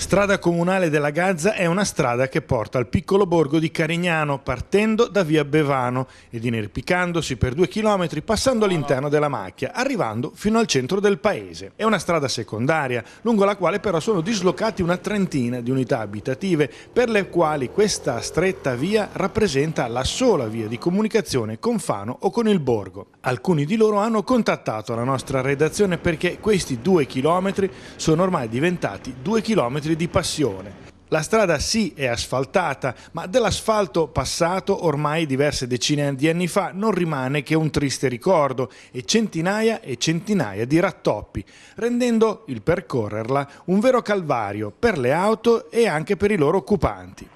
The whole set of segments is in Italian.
Strada comunale della Gazza è una strada che porta al piccolo borgo di Carignano partendo da via Bevano ed inerpicandosi per due chilometri passando all'interno della macchia, arrivando fino al centro del paese. È una strada secondaria, lungo la quale però sono dislocati una trentina di unità abitative, per le quali questa stretta via rappresenta la sola via di comunicazione con Fano o con il borgo. Alcuni di loro hanno contattato la nostra redazione perché questi due chilometri sono ormai diventati due chilometri metri di passione. La strada sì è asfaltata, ma dell'asfalto passato ormai diverse decine di anni fa non rimane che un triste ricordo e centinaia e centinaia di rattoppi, rendendo il percorrerla un vero calvario per le auto e anche per i loro occupanti.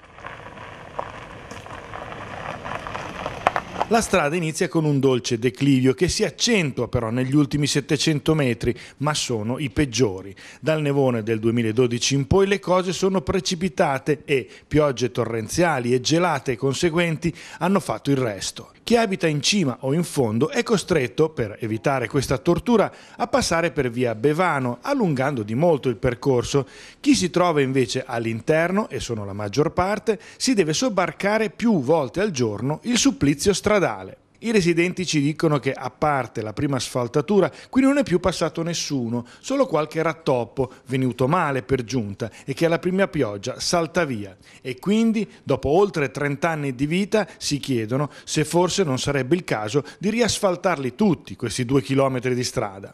La strada inizia con un dolce declivio che si accentua però negli ultimi 700 metri, ma sono i peggiori. Dal nevone del 2012 in poi le cose sono precipitate e piogge torrenziali e gelate conseguenti hanno fatto il resto. Chi abita in cima o in fondo è costretto, per evitare questa tortura, a passare per via Bevano, allungando di molto il percorso. Chi si trova invece all'interno, e sono la maggior parte, si deve sobbarcare più volte al giorno il supplizio stradale. I residenti ci dicono che, a parte la prima asfaltatura, qui non è più passato nessuno, solo qualche rattoppo, venuto male per giunta, e che alla prima pioggia salta via. E quindi, dopo oltre 30 anni di vita, si chiedono se forse non sarebbe il caso di riasfaltarli tutti questi due chilometri di strada.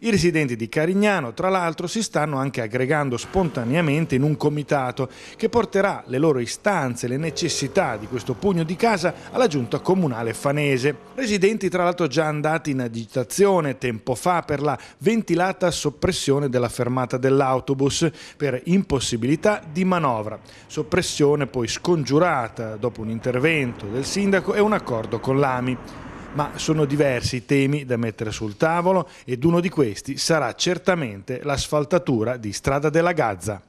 I residenti di Carignano, tra l'altro, si stanno anche aggregando spontaneamente in un comitato che porterà le loro istanze, le necessità di questo pugno di casa alla giunta comunale fanese. Residenti, tra l'altro, già andati in agitazione tempo fa per la ventilata soppressione della fermata dell'autobus per impossibilità di manovra. Soppressione poi scongiurata dopo un intervento del sindaco e un accordo con l'AMI ma sono diversi i temi da mettere sul tavolo ed uno di questi sarà certamente l'asfaltatura di Strada della Gazza.